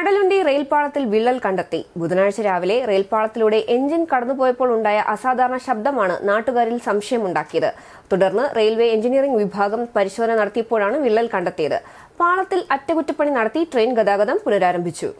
കടലുണ്ടി റെയിൽപാളത്തിൽ വിള്ളൽ കണ്ടെത്തി ബുധനാഴ്ച രാവിലെ റെയിൽപാളത്തിലൂടെ എഞ്ചിൻ കടന്നുപോയപ്പോൾ ഉണ്ടായ അസാധാരണ ശബ്ദമാണ് നാട്ടുകാരിൽ സംശയമുണ്ടാക്കിയത് തുടർന്ന് റെയിൽവേ എഞ്ചിനീയറിംഗ് വിഭാഗം പരിശോധന നടത്തിയപ്പോഴാണ് വിള്ളൽ കണ്ടെത്തിയത് പാളത്തിൽ അറ്റകുറ്റപ്പണി നടത്തി ട്രെയിൻ ഗതാഗതം പുനരാരംഭിച്ചു